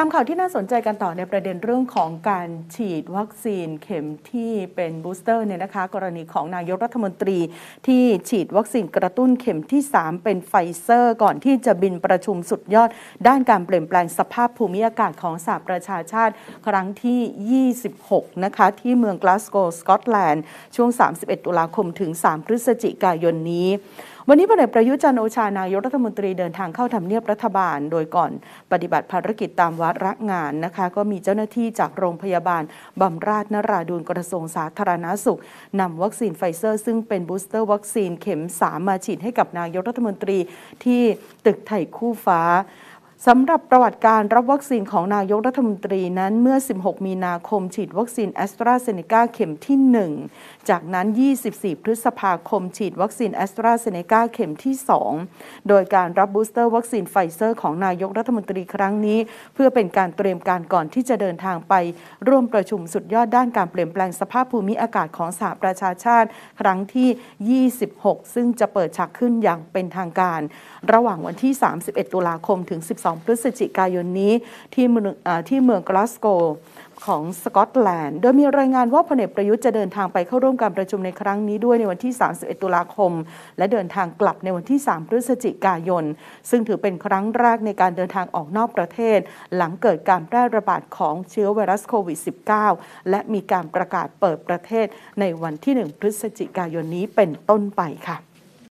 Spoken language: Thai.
ตามข่าวที่น่าสนใจกันต่อในประเด็นเรื่องของการฉีดวัคซีนเข็มที่เป็นบูสเตอร์เนี่ยนะคะ กรณีของนายกรัฐมนตรีที่ฉีดวัคซีนกระตุ้นเข็มที่ 3 เป็นไฟเซอร์ ก่อนที่จะบินประชุมสุดยอด ด้านการเปลี่ยนแปลงสภาพภูมิอากาศของสหประชาชาติ ครั้งที่ 26 นะคะ ที่เมืองกลาสโกสกอตแลนด์ช่วง 31 ตุลาคมถึง 3 พฤศจิกายนนี้วันนี้พลเอกประยุจันโอชานายกรัฐมนตรีเดินทางเข้าทำเนียบรัฐบาล โดยก่อนปฏิบัติภารกิจตามวาระงานนะคะก็มีเจ้าหน้าที่จากโรงพยาบาลบำราศนราดูลกระทรวงสาธารณาสุขนำวัคซีนไฟเซอร์ ซึ่งเป็นบูสเตอร์วัคซีนเข็มสามมาฉีดให้กับนายกรัฐมนตรีที่ตึกไทยคู่ฟ้าสำหรับประวัติการรับวัคซีนของนายกรัฐมนตรีนั้นเมื่อ 16 มีนาคมฉีดวัคซีนแอสตราเซเนกาเข็มที่ 1 จากนั้น 24 พฤษภาคมฉีดวัคซีนแอสตราเซเนกาเข็มที่ 2 โดยการรับบูสเตอร์วัคซีนไฟเซอร์ของนายกรัฐมนตรีครั้งนี้ เพื่อเป็นการเตรียมการก่อนที่จะเดินทางไป ร่วมประชุมสุดยอดด้านการเปลี่ยนแปลงสภาพภูมิอากาศของสหประชาชาติ ครั้งที่ 26 ซึ่งจะเปิดฉากขึ้นอย่างเป็นทางการ ระหว่างวันที่ 31 ตุลาคมถึง12 12พฤศจิกายนนี้ที่เมืองที่เมืองกลาสโกของสกอตแลนด์ โดยมีรายงานว่าพลเอกประยุทธ์จะเดินทางไปเข้าร่วมการประชุมในครั้งนี้ ด้วยในวันที่ 31 ตุลาคม และเดินทางกลับในวันที่ 3 พฤศจิกายน ซึ่งถือเป็นครั้งแรกในการเดินทางออกนอกประเทศ หลังเกิดการแพร่ระบาดของเชื้อไวรัสโควิด -19 และมีการประกาศเปิดประเทศในวันที่ 1 พฤศจิกายนนี้เป็นต้นไปค่ะ